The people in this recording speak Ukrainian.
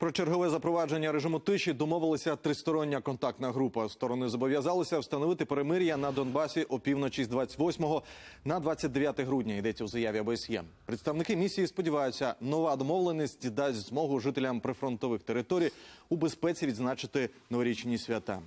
Про чергове запровадження режиму тиші домовилася тристороння контактна група. Сторони зобов'язалися встановити перемир'я на Донбасі опівночі з 28 на 29 грудня. Йдеться у заяві ОБСЄ. Представники місії сподіваються, нова домовленість дасть змогу жителям прифронтових територій у безпеці відзначити новорічні свята.